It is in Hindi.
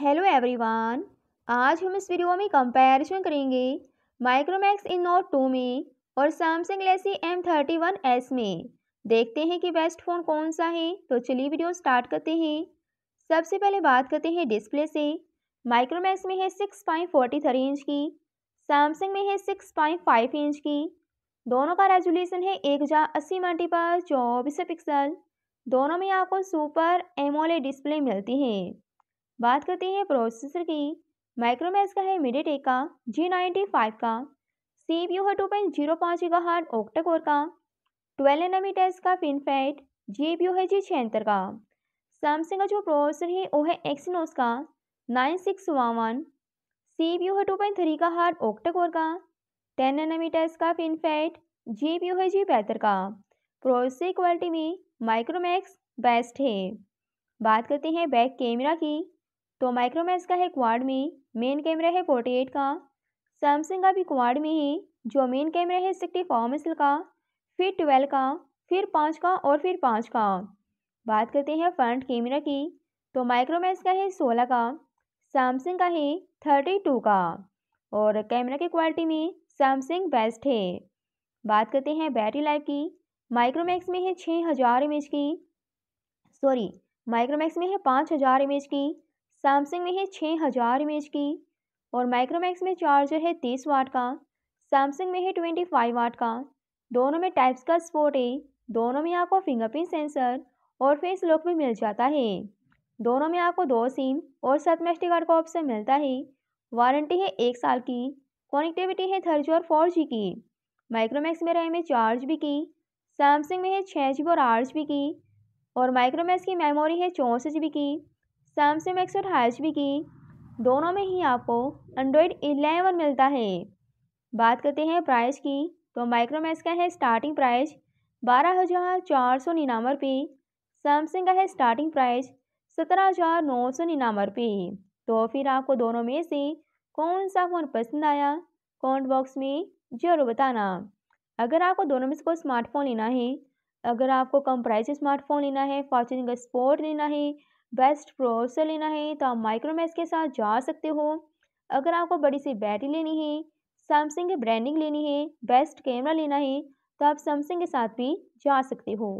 हेलो एवरीवन आज हम इस वीडियो में कंपैरिजन करेंगे माइक्रोमैक्स इन नोट टू में और सैमसंग लेसी एम थर्टी वन एस में देखते हैं कि बेस्ट फ़ोन कौन सा है तो चलिए वीडियो स्टार्ट करते हैं सबसे पहले बात करते हैं डिस्प्ले से माइक्रोमैक्स में है six point forty three inch की सैमसंग में है सिक्स पॉइंट फाइव इंच की दोनों का रेजोल्यूशन है एक हज़ार अस्सी मल्टीपल चौबीस पिक्सल दोनों में आपको सुपर एमोले डिस्प्ले मिलती है बात करते हैं प्रोसेसर की माइक्रोमैक्स का है मीडियाटेक का जी नाइन्टी फाइव का सी पी यू है टू पॉइंट जीरो पाँच का हार्ड ओक्टाकोर का ट्वेल्व एनामीटर्स का फिनफेट जी पी यू है जी छिहत्तर का सैमसंग का जो प्रोसेसर है वो है एक्सनोस का nine six one one C P U है टू पॉइंट थ्री का हार्ड ओक्टाकोर का टेन एनामीटर्स का फिनफेट जी पी यू है जी बेहतर का प्रोसेसर क्वालिटी में माइक्रोमैक्स बेस्ट है बात करते हैं बैक कैमरा की तो माइक्रोमैक्स का है क्वाड में मेन कैमरा है फोर्टी एट का सैमसंग का भी क्वाड में ही जो मेन कैमरा है सिक्सटी फोर मिसल का फिर ट्वेल्व का फिर पाँच का और फिर पाँच का बात करते हैं फ्रंट कैमरा की तो माइक्रोमैक्स का है सोलह का सैमसंग का है थर्टी टू का और कैमरा की क्वालिटी में सैमसंग बेस्ट है बात करते हैं बैटरी लाइफ की माइक्रोमैक्स में है छः हज़ार एम की सॉरी माइक्रोमैक्स में है पाँच हज़ार एम की सैमसंग में है छः हज़ार एम की और माइक्रोमैक्स में चार्जर है तीस वाट का सैमसंग में है ट्वेंटी फाइव वाट का दोनों में टाइप्स का स्पोर्ट है दोनों में आपको फिंगरप्रिंट सेंसर और फेस लॉक भी मिल जाता है दोनों में आपको दो सिम और सत में कार्ड का ऑप्शन मिलता है वारंटी है एक साल की कनेक्टिविटी है थर्ड और फोर जी की माइक्रोमैक्स में रैम है चार जी की सैमसंग में है छः जी और आठ जी की और माइक्रोमैक्स की मेमोरी है चौंसठ जी की सैमसंग एक्सट हैच बी की दोनों में ही आपको एंड्रॉयड 11 मिलता है बात करते हैं प्राइस की तो माइक्रोमैक्स का है स्टार्टिंग प्राइस बारह हज़ार चार सौ निन्यानवे रुपये सैमसंग का है स्टार्टिंग प्राइस सत्रह हज़ार नौ सौ निन्यानवे रुपये तो फिर आपको दोनों में से कौन सा फ़ोन पसंद आया कमेंट बॉक्स में ज़रूर बताना अगर आपको दोनों में से कोई स्मार्टफोन लेना है अगर आपको कम प्राइस स्मार्टफोन लेना है फॉर्चूनिंग स्पोर्ट लेना है बेस्ट प्रोसर लेना है तो आप माइक्रोमैक्स के साथ जा सकते हो अगर आपको बड़ी सी बैटरी लेनी है सैमसंग की ब्रांडिंग लेनी है बेस्ट कैमरा लेना है तो आप सैमसंग के साथ भी जा सकते हो